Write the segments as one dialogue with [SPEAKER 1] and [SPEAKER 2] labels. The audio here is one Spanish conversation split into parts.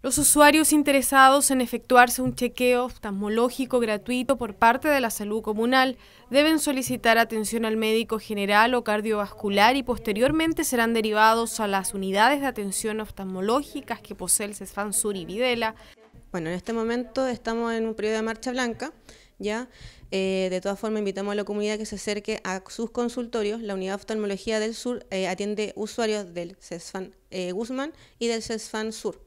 [SPEAKER 1] Los usuarios interesados en efectuarse un chequeo oftalmológico gratuito por parte de la salud comunal deben solicitar atención al médico general o cardiovascular y posteriormente serán derivados a las unidades de atención oftalmológicas que posee el CESFAN Sur y Videla. Bueno, en este momento estamos en un periodo de marcha blanca,
[SPEAKER 2] ¿ya? Eh, de todas formas, invitamos a la comunidad que se acerque a sus consultorios. La Unidad de Oftalmología del Sur eh, atiende usuarios del CESFAN eh, Guzmán y del CESFAN Sur.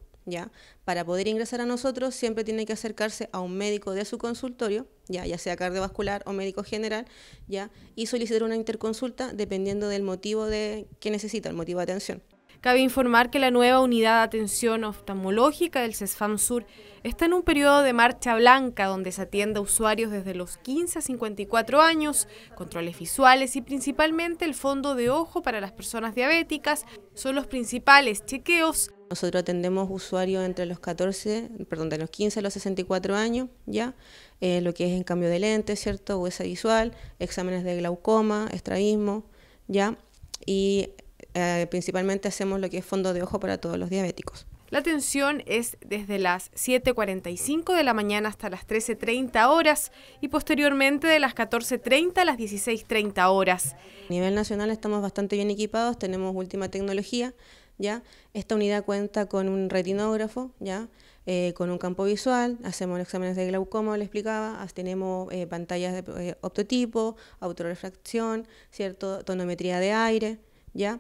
[SPEAKER 2] Para poder ingresar a nosotros siempre tiene que acercarse a un médico de su consultorio, ¿ya? ya sea cardiovascular o médico general, ¿ya? y solicitar una interconsulta dependiendo
[SPEAKER 1] del motivo de que necesita, el motivo de atención. Cabe informar que la nueva unidad de atención oftalmológica del CESFAM Sur está en un periodo de marcha blanca donde se atiende a usuarios desde los 15 a 54 años, controles visuales y principalmente el fondo de ojo para las personas diabéticas son los principales chequeos
[SPEAKER 2] nosotros atendemos usuarios entre los 14, perdón, de los 15 a los 64 años, ya, eh, lo que es en cambio de lentes, ¿cierto? Huesa visual, exámenes de glaucoma, estrabismo, ya, y eh, principalmente hacemos lo que es fondo de ojo para todos los diabéticos.
[SPEAKER 1] La atención es desde las 7.45 de la mañana hasta las 13.30 horas y posteriormente de las 14.30 a las 16.30 horas. A
[SPEAKER 2] nivel nacional estamos bastante bien equipados, tenemos última tecnología, ¿ya? Esta unidad cuenta con un retinógrafo, ¿ya? Eh, con un campo visual, hacemos exámenes de glaucoma, le explicaba, tenemos eh, pantallas de eh, optotipo, autorrefracción, ¿cierto? tonometría de aire, ¿ya?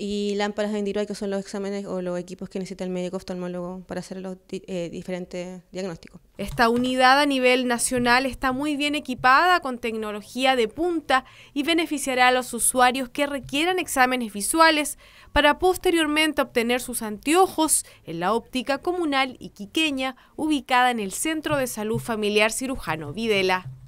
[SPEAKER 2] y lámparas de que son los exámenes o los equipos que necesita el médico
[SPEAKER 1] oftalmólogo para hacer los eh, diferentes diagnósticos. Esta unidad a nivel nacional está muy bien equipada con tecnología de punta y beneficiará a los usuarios que requieran exámenes visuales para posteriormente obtener sus anteojos en la óptica comunal y quiqueña ubicada en el Centro de Salud Familiar Cirujano Videla.